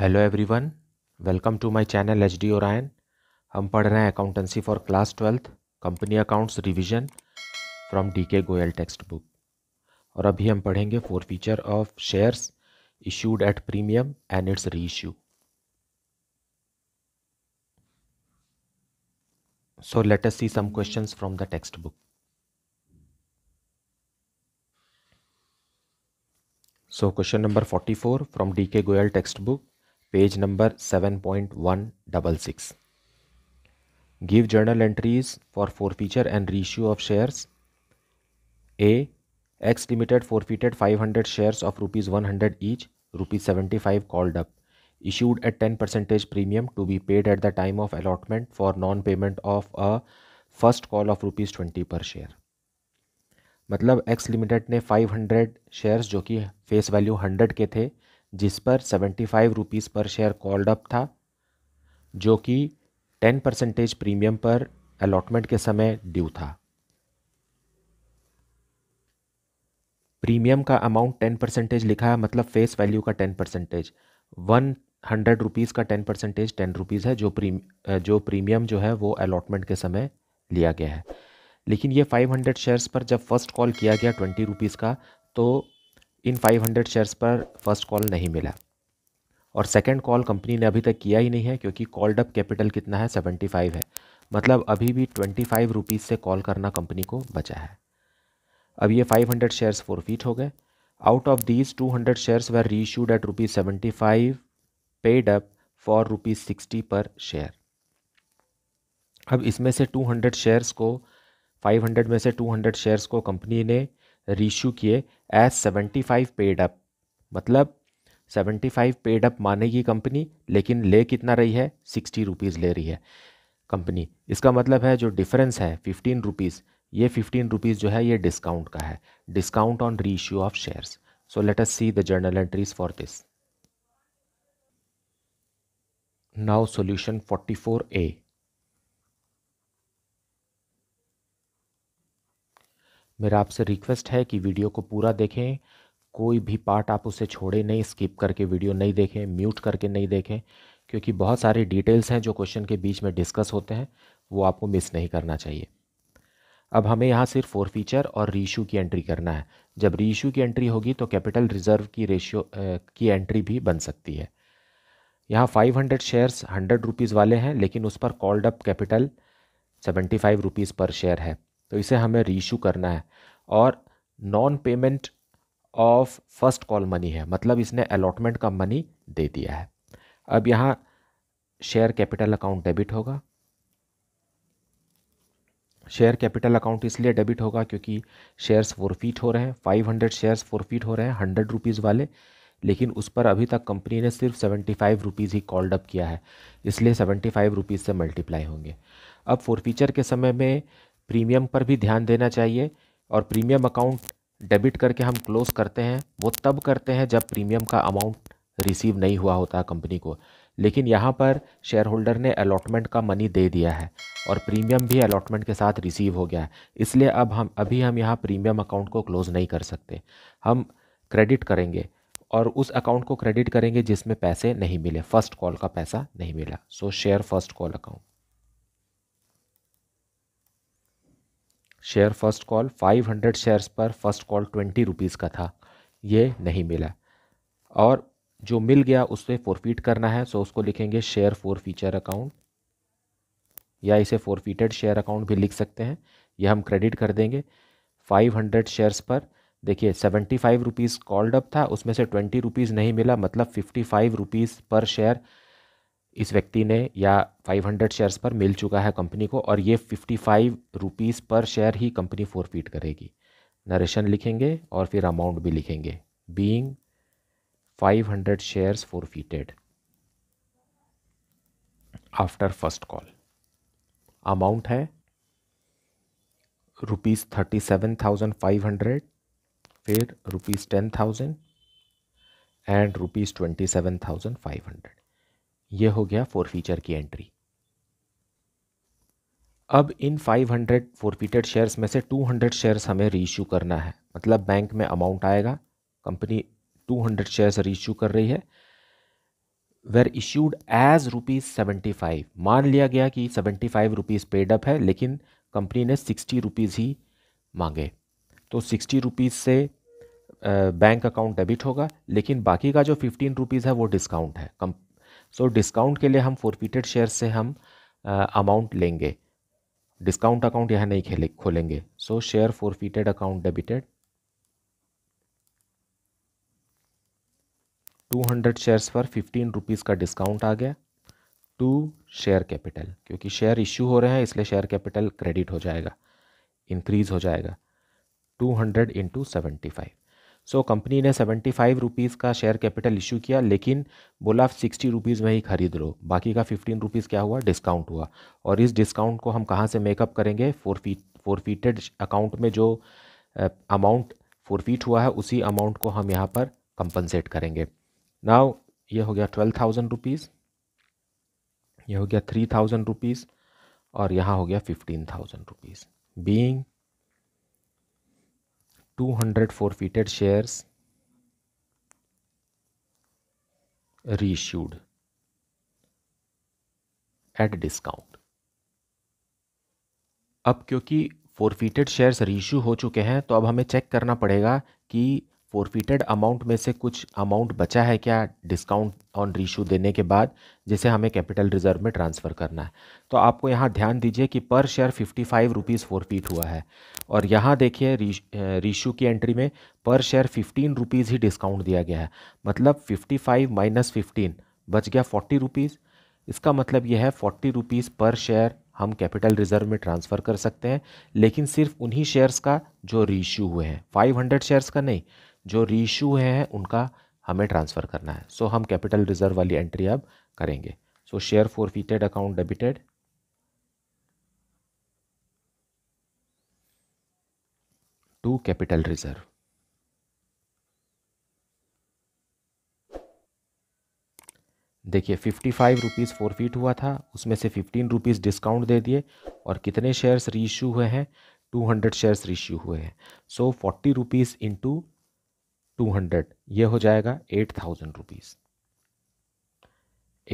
Hello everyone welcome to my channel H D Orion हम पढ़ रहे हैं accountancy for class twelfth company accounts revision from D K Goyal textbook और अभी हम पढ़ेंगे forfeiture of shares issued at premium and it's reissue some let from the some book so question number forty four from D K Goyal textbook page number seven point one double six give journal entries for four feature and reissue of shares A X limited forfeited five hundred shares of rupees one hundred each rupees seventy five called up issued at ten percentage premium to be paid at the time of allotment for non payment of a first call of rupees twenty per share मतलब X limited ने five hundred shares जो कि face value hundred के थे जिस पर seventy five rupees per share called up था जो कि टेन परसेंटेज प्रीमियम पर अलॉटमेंट के समय ड्यू था प्रीमियम का अमाउंट टेन परसेंटेज लिखा है मतलब फेस वैल्यू का ten percentage one hundred rupees का टेन परसेंटेज टेन रुपीज़ है जो प्री जो प्रीमियम जो है वो अलॉटमेंट के समय लिया गया है लेकिन ये फाइव हंड्रेड शेयर्स पर जब फर्स्ट कॉल किया गया ट्वेंटी रुपीज़ का तो इन 500 शेयर्स पर फर्स्ट कॉल नहीं मिला और सेकंड कॉल कंपनी ने अभी तक किया ही नहीं है क्योंकि कॉल्ड अप कैपिटल कितना है 75 है मतलब अभी भी ट्वेंटी फाइव रुपीज़ से कॉल करना कंपनी को बचा है अब ये फाइव हंड्रेड शेयर्स फोरफीट हो गए out of these two hundred shares were reissued at rupees seventy five paid up for rupees sixty per share अब इसमें से टू हंड्रेड शेयर्स को फाइव हंड्रेड में से टू हंड्रेड शेयर्स को company ने रीशू किए as seventy five paid up मतलब सेवेंटी फाइव पेड अप मानेगी कंपनी लेकिन ले कितना रही है सिक्सटी रुपीज़ ले रही है कंपनी इसका मतलब है जो डिफरेंस है फिफ्टीन रुपीज़ ये फिफ्टीन रुपीज़ जो है ये डिस्काउंट का है discount on reissue of shares so let us see the journal entries for this now solution forty four A मेरा आपसे रिक्वेस्ट है कि वीडियो को पूरा देखें कोई भी पार्ट आप उसे छोड़े नहीं स्किप करके वीडियो नहीं देखें म्यूट करके नहीं देखें क्योंकि बहुत सारे डिटेल्स हैं जो क्वेश्चन के बीच में डिस्कस होते हैं वो आपको मिस नहीं करना चाहिए अब हमें यहाँ सिर्फ फोर फीचर और रीशू की एंट्री करना है जब रीइू की एंट्री होगी तो कैपिटल रिजर्व की रेशियो की एंट्री भी बन सकती है यहाँ 500 शेयर्स हंड्रेड रुपीज़ वाले हैं लेकिन उस पर called up capital seventy five rupees per share है तो इसे हमें रीशू करना है और non payment of first call money है मतलब इसने अलॉटमेंट का मनी दे दिया है अब यहाँ शेयर कैपिटल अकाउंट डेबिट होगा शेयर कैपिटल अकाउंट इसलिए डेबिट होगा क्योंकि शेयर्स फोरफीट हो रहे हैं फाइव हंड्रेड शेयर्स फोरफीट हो रहे हैं हंड्रेड रुपीज़ वाले लेकिन उस पर अभी तक कंपनी ने सिर्फ सेवेंटी फाइव रुपीज़ ही कॉल्ड अप किया है इसलिए सेवेंटी फाइव रुपीज़ से मल्टीप्लाई होंगे अब फोरफीचर के समय में प्रीमियम पर भी ध्यान देना चाहिए और प्रीमियम अकाउंट डेबिट करके हम क्लोज़ करते हैं वो तब करते हैं जब प्रीमियम का अमाउंट रिसीव नहीं हुआ होता कंपनी को लेकिन यहाँ पर शेयर होल्डर ने अलॉटमेंट का मनी दे दिया है और प्रीमियम भी अलॉटमेंट के साथ रिसीव हो गया है इसलिए अब हम अभी हम यहाँ प्रीमियम अकाउंट को क्लोज़ नहीं कर सकते हम क्रेडिट करेंगे और उस अकाउंट को क्रेडिट करेंगे जिसमें पैसे नहीं मिले फ़र्स्ट कॉल का पैसा नहीं मिला so share first call account share first call 500 shares पर फर्स्ट कॉल ट्वेंटी रुपीज़ का था ये नहीं मिला और जो मिल गया उससे फोरफीट करना है सो उसको लिखेंगे शेयर फोर फीचर अकाउंट या इसे फोरफीटेड शेयर अकाउंट भी लिख सकते हैं यह हम क्रेडिट कर देंगे 500 शेयर्स पर देखिए seventy five rupees called up था उसमें से ट्वेंटी रुपीज़ नहीं मिला मतलब fifty five rupees per share इस व्यक्ति ने या 500 शेयर्स पर मिल चुका है कंपनी को और ये 55 फाइव पर शेयर ही कंपनी फोरफीट करेगी नरेशन लिखेंगे और फिर अमाउंट भी लिखेंगे being 500 shares forfeited after first call amount है rupees thirty seven thousand five hundred फिर rupees ten thousand and rupees twenty seven thousand five hundred ये हो गया फोर फीचर की एंट्री अब इन 500 हंड्रेड फोरफीटेड शेयर्स में से 200 शेयर्स हमें रीइशू करना है मतलब बैंक में अमाउंट आएगा कंपनी 200 शेयर्स रीइशू कर रही है were issued as rupees seventy five मान लिया गया कि seventy five rupees paid up है लेकिन कंपनी ने सिक्सटी रुपीज़ ही मांगे तो सिक्सटी रुपीज़ से बैंक अकाउंट डेबिट होगा लेकिन बाकी का जो फिफ्टीन रुपीज़ है वो डिस्काउंट है सो so, डिस्काउंट के लिए हम फोरपीटेड शेयर से हम अमाउंट लेंगे डिस्काउंट अकाउंट यहाँ नहीं खेले खोलेंगे so share forfeited account debited two hundred shares पर फिफ्टीन रुपीज़ का डिस्काउंट आ गया टू शेयर कैपिटल क्योंकि शेयर इश्यू हो रहे हैं इसलिए शेयर कैपिटल क्रेडिट हो जाएगा इंक्रीज़ हो जाएगा two hundred into seventy five so company ने सेवेंटी फाइव रुपीज़ का शेयर कैपिटल इशू किया लेकिन बोला सिक्सटी रुपीज़ में ही खरीद लो बाकी का फिफ्टीन रुपीज़ क्या हुआ डिस्काउंट हुआ और इस डिस्काउंट को हम कहाँ से मेकअप करेंगे फोरफीट फोरफीटेड अकाउंट में जो अमाउंट फोरफीट हुआ है उसी अमाउंट को हम यहाँ पर कंपनसेट करेंगे नाव ये हो गया ट्वेल्व थाउजेंड रुपीज़ ये हो गया थ्री थाउजेंड रुपीज़ और यहाँ हो गया fifteen thousand rupees being 200 forfeited shares reissued at discount अब क्योंकि फोरफीटेड शेयर्स रीशू हो चुके हैं तो अब हमें चेक करना पड़ेगा कि फोरफीटेड अमाउंट में से कुछ अमाउंट बचा है क्या डिस्काउंट ऑन रीशू देने के बाद जिसे हमें कैपिटल रिजर्व में ट्रांसफ़र करना है तो आपको यहाँ ध्यान दीजिए कि per share fifty five rupees forfeit हुआ है और यहाँ देखिए रीशू की एंट्री में पर शेयर फिफ्टीन रुपीज़ ही डिस्काउंट दिया गया है मतलब फिफ्टी फाइव माइनस फिफ्टीन बच गया फोर्टी रुपीज़ इसका मतलब यह है फोर्टी रुपीज़ पर शेयर हम कैपिटल रिजर्व में ट्रांसफ़र कर सकते हैं लेकिन सिर्फ उन्हीं शेयर्स का जो रीशू हुए हैं फाइव हंड्रेड शेयर्स का नहीं जो रीशू हैं उनका हमें ट्रांसफ़र करना है सो so, हम कैपिटल रिजर्व वाली एंट्री अब करेंगे so share forfeited account debited to capital reserve देखिए fifty five rupees forfeit हुआ था उसमें से फिफ्टीन रुपीज़ डिस्काउंट दे दिए और कितने शेयर्स रीशू हुए हैं टू हंड्रेड शेयर्स रीशू हुए हैं so forty rupees into two hundred ये हो जाएगा eight thousand rupees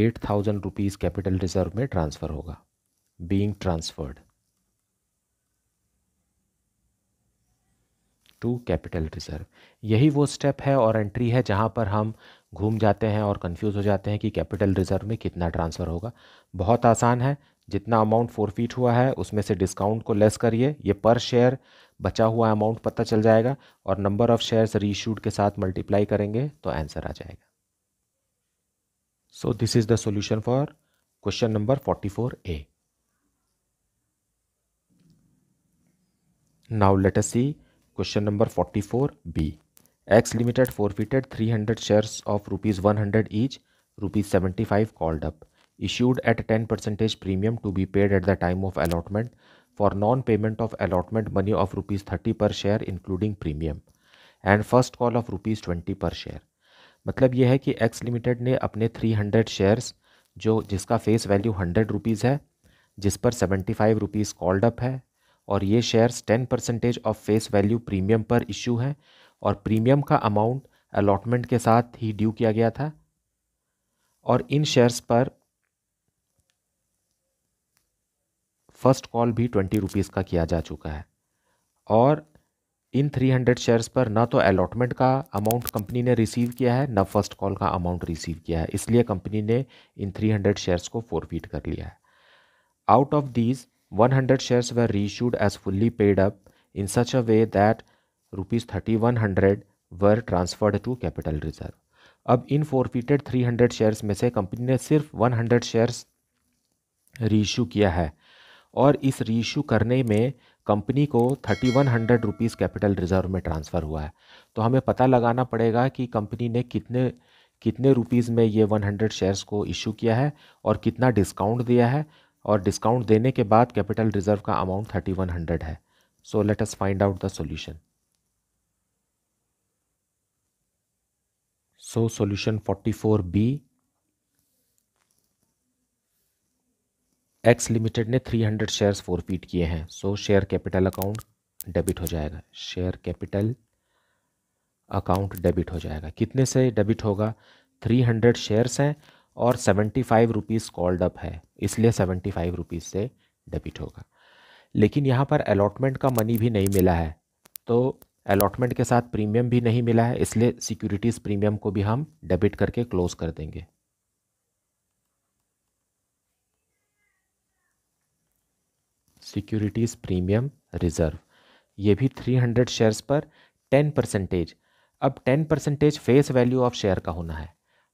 eight thousand rupees capital reserve में ट्रांसफ़र होगा being transferred to capital reserve यही वो स्टेप है और एंट्री है जहां पर हम घूम जाते हैं और कंफ्यूज हो जाते हैं कि कैपिटल रिजर्व में कितना ट्रांसफ़र होगा बहुत आसान है जितना अमाउंट फोरफीट हुआ है उसमें से डिस्काउंट को लेस करिए ये पर शेयर बचा हुआ अमाउंट पता चल जाएगा और नंबर ऑफ़ शेयर्स रीशूड के साथ मल्टीप्लाई करेंगे तो आंसर आ जाएगा so this is the solution for question number forty four A now let us see question number forty four B X limited forfeited three hundred shares of rupees one hundred each rupees seventy five called up issued at 10 percentage premium to be paid at the time of allotment for non-payment of allotment money of rupees 30 per share including premium and first call of rupees twenty per share मतलब यह है कि x limited ने अपने three hundred shares जो जिसका face value hundred rupees है जिस पर seventy five rupees called up है और ये shares ten percentage of face value premium पर इशू है और प्रीमियम का अमाउंट अलॉटमेंट के साथ ही ड्यू किया गया था और इन शेयर्स पर फर्स्ट कॉल भी ट्वेंटी रुपीज़ का किया जा चुका है और इन थ्री हंड्रेड शेयर्स पर ना तो अलॉटमेंट का अमाउंट कंपनी ने रिसीव किया है ना फर्स्ट कॉल का अमाउंट रिसीव किया है इसलिए कंपनी ने इन थ्री हंड्रेड शेयर्स को फोरफीट कर लिया है out of these one hundred shares were reissued as fully paid up in such a way that rupees thirty one hundred were transferred to capital reserve अब इन फोरफीटेड hundred shares में से company ने सिर्फ वन हंड्रेड शेयर्स रीशू किया है और इस रीइशू करने में कंपनी को thirty one hundred rupees capital reserve में ट्रांसफ़र हुआ है तो हमें पता लगाना पड़ेगा कि कंपनी ने कितने कितने रुपीज़ में ये वन हंड्रेड शेयर्स को इशू किया है और कितना डिस्काउंट दिया है और डिस्काउंट देने के बाद कैपिटल रिजर्व का अमाउंट थर्टी वन हंड्रेड है so let us find out the solution so solution forty four B X limited ने 300 शेयर्स फोरफीट किए हैं so share capital account debit हो जाएगा शेयर कैपिटल अकाउंट डेबिट हो जाएगा कितने से डेबिट होगा 300 शेयर्स हैं और seventy five rupees called up है इसलिए सेवेंटी फाइव रुपीज़ से डेबिट होगा लेकिन यहाँ पर अलॉटमेंट का मनी भी नहीं मिला है तो अलॉटमेंट के साथ प्रीमियम भी नहीं मिला है इसलिए सिक्योरिटीज़ प्रीमियम को भी हम डेबिट करके क्लोज़ कर देंगे सिक्योरिटीज़ प्रीमियम रिज़र्व ये भी 300 शेयर्स पर 10 परसेंटेज अब 10 percentage face value of share का होना है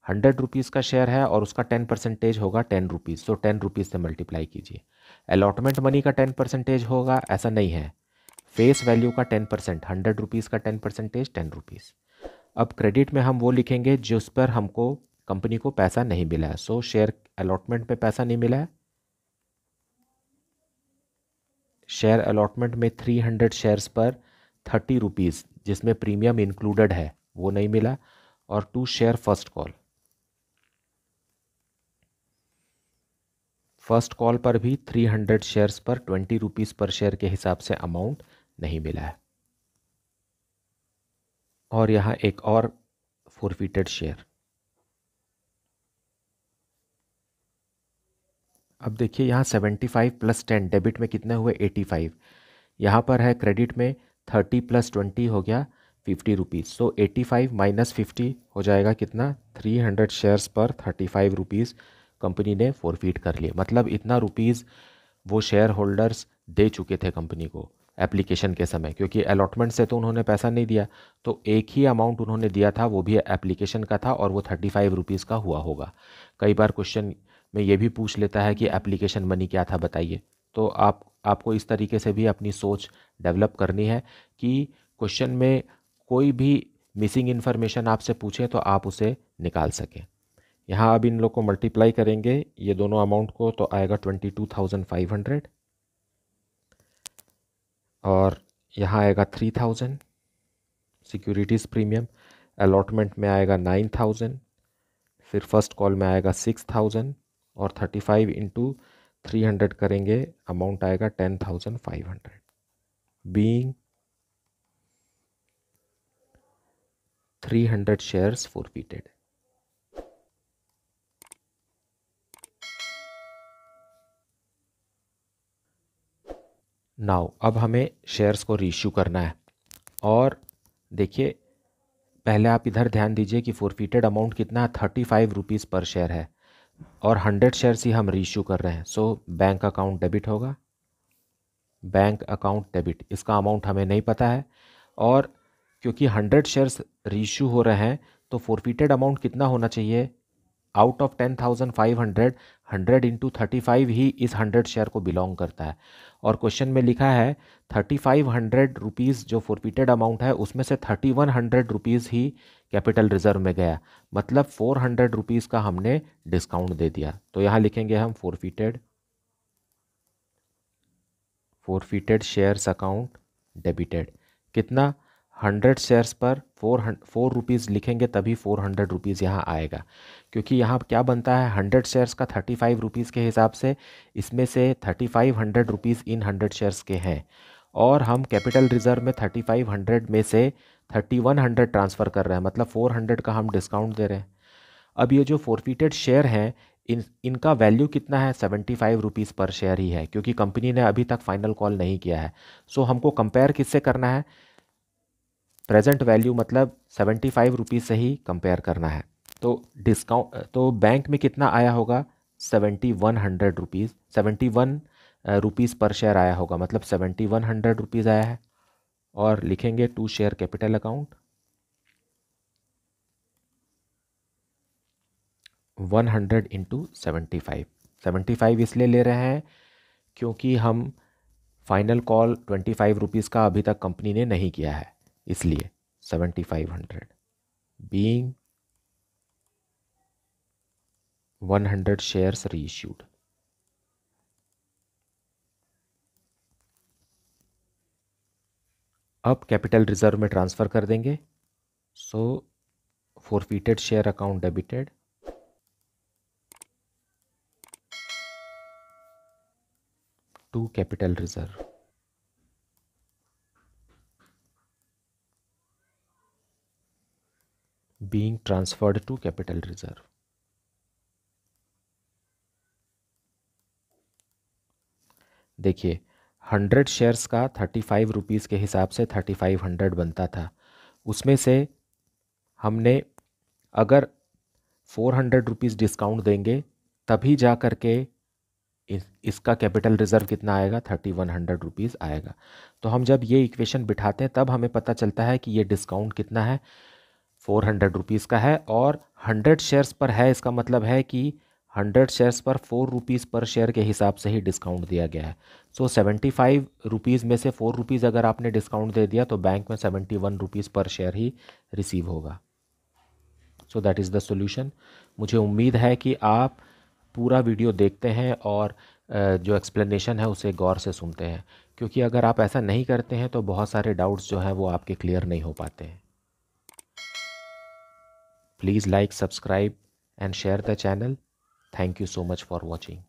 हंड्रेड रुपीज़ का शेयर है और उसका टेन परसेंटेज होगा टेन रुपीज़ तो टेन रुपीज़ से मल्टीप्लाई कीजिए अलॉटमेंट मनी का टेन परसेंटेज होगा ऐसा नहीं है फेस वैल्यू का टेन परसेंट हंड्रेड रुपीज़ का टेन परसेंटेज टेन रुपीज़ अब क्रेडिट में हम वो लिखेंगे जिस पर हमको कंपनी को पैसा नहीं मिला है सो शेयर अलॉटमेंट पे पैसा नहीं मिला है शेयर अलॉटमेंट में थ्री हंड्रेड शेयर्स पर थर्टी रुपीज़ जिसमें प्रीमियम इंक्लूडेड है वो नहीं मिला और to share first call first call पर भी थ्री हंड्रेड शेयर्स पर ट्वेंटी रुपीज़ पर शेयर के हिसाब से अमाउंट नहीं मिला है और यहाँ एक और फोरफीटेड शेयर अब देखिए यहाँ seventy five plus ten debit में कितने हुए एटी फाइव यहाँ पर है क्रेडिट में थर्टी प्लस ट्वेंटी हो गया fifty rupees so eighty five minus fifty हो जाएगा कितना थ्री हंड्रेड शेयर्स पर थर्टी फाइव रुपीज़ कंपनी ने फोरफीट कर लिए मतलब इतना रुपीज़ वो शेयर होल्डर्स दे चुके थे कंपनी को एप्लीकेशन के समय क्योंकि अलॉटमेंट से तो उन्होंने पैसा नहीं दिया तो एक ही अमाउंट उन्होंने दिया था वो भी एप्लीकेशन का था और वो थर्टी फाइव रुपीज़ का हुआ होगा कई बार क्वेश्चन में ये भी पूछ लेता है कि एप्लीकेशन मनी क्या था बताइए तो आप आपको इस तरीके से भी अपनी सोच डेवलप करनी है कि क्वेश्चन में कोई भी मिसिंग इन्फॉर्मेशन आपसे पूछे तो आप उसे निकाल सकें यहाँ अब इन लोग को मल्टीप्लाई करेंगे ये दोनों अमाउंट को तो आएगा twenty two thousand five hundred और यहाँ आएगा three thousand securities premium allotment में आएगा नाइन थाउजेंड फिर फर्स्ट कॉल में आएगा सिक्स थाउजेंड और thirty five into three hundred करेंगे अमाउंट आएगा ten thousand five hundred being three hundred shares forfeited now अब हमें शेयर्स को रीशू करना है और देखिए पहले आप इधर ध्यान दीजिए कि फोरफीटेड अमाउंट कितना है thirty five rupees per share है और हंड्रेड शेयर्स ही हम रीशू कर रहे हैं सो बैंक अकाउंट डेबिट होगा बैंक अकाउंट डेबिट इसका अमाउंट हमें नहीं पता है और क्योंकि हंड्रेड शेयर्स रीशू हो रहे हैं तो फोरफिटेड अमाउंट कितना होना चाहिए out of ten thousand five hundred hundred into thirty five ही इस हंड्रेड शेयर को बिलोंग करता है और क्वेश्चन में लिखा है थर्टी फाइव हंड्रेड रुपीज़ जो फोरपीटेड अमाउंट है उसमें से थर्टी वन हंड्रेड रुपीज़ ही कैपिटल रिजर्व में गया मतलब फोर हंड्रेड रुपीज़ का हमने डिस्काउंट दे दिया तो यहाँ लिखेंगे हम forfeited forfeited shares account debited कितना हंड्रेड शेयर्स पर फोर फोर रुपीज़ लिखेंगे तभी फोर हंड्रेड रुपीज़ यहाँ आएगा क्योंकि यहाँ क्या बनता है हंड्रेड शेयर्स का थर्टी फाइव रुपीज़ के हिसाब से इसमें से थर्टी फाइव हंड्रेड रुपीज़ इन हंड्रेड शेयर्स के हैं और हम कैपिटल रिजर्व में थर्टी फाइव हंड्रेड में से थर्टी वन हंड्रेड ट्रांसफ़र कर रहे हैं मतलब फ़ोर हंड्रेड का हम डिस्काउंट दे रहे हैं अब ये जो फोरफीटेड शेयर हैं इन इनका वैल्यू कितना है seventy five rupees per share ही है क्योंकि कंपनी ने अभी तक फाइनल कॉल नहीं किया है सो हमको कंपेयर किससे करना है प्रेजेंट वैल्यू मतलब सेवेंटी फाइव रुपीज़ से ही कंपेयर करना है तो डिस्काउंट तो बैंक में कितना आया होगा seventy one hundred rupees seventy one rupees per share आया होगा मतलब सेवेंटी वन हंड्रेड रुपीज़ आया है और लिखेंगे to share capital account one hundred into seventy five seventy five इसलिए ले रहे हैं क्योंकि हम final call twenty five rupees का अभी तक कंपनी ने नहीं किया है इसलिए seventy five hundred being one hundred shares reissued अब कैपिटल रिजर्व में ट्रांसफ़र कर देंगे so forfeited share account debited to capital reserve being transferred to capital reserve देखिए हंड्रेड शेयर्स का थर्टी फाइव रुपीज़ के हिसाब से थर्टी फाइव हंड्रेड बनता था उसमें से हमने अगर फोर हंड्रेड रुपीज़ डिस्काउंट देंगे तभी जा कर के इस, इसका कैपिटल रिजर्व कितना आएगा थर्टी वन हंड्रेड रुपीज़ आएगा तो हम जब ये इक्वेशन बिठाते हैं तब हमें पता चलता है कि ये डिस्काउंट कितना है फोर हंड्रेड रुपीज़ का है और हंड्रेड शेयर्स पर है इसका मतलब है कि हंड्रेड शेयर्स पर फोर रुपीज़ पर शेयर के हिसाब से ही डिस्काउंट दिया गया है सो सेवेंटी फाइव रुपीज़ में से फ़ोर रुपीज़ अगर आपने डिस्काउंट दे दिया तो बैंक में seventy one rupees per share ही रिसीव होगा so that is the solution मुझे उम्मीद है कि आप पूरा वीडियो देखते हैं और जो एक्सप्लेनेशन है उसे गौर से सुनते हैं क्योंकि अगर आप ऐसा नहीं करते हैं तो बहुत सारे डाउट्स जो हैं वो आपके क्लियर नहीं हो पाते हैं Please like, subscribe and share the channel. Thank you so much for watching.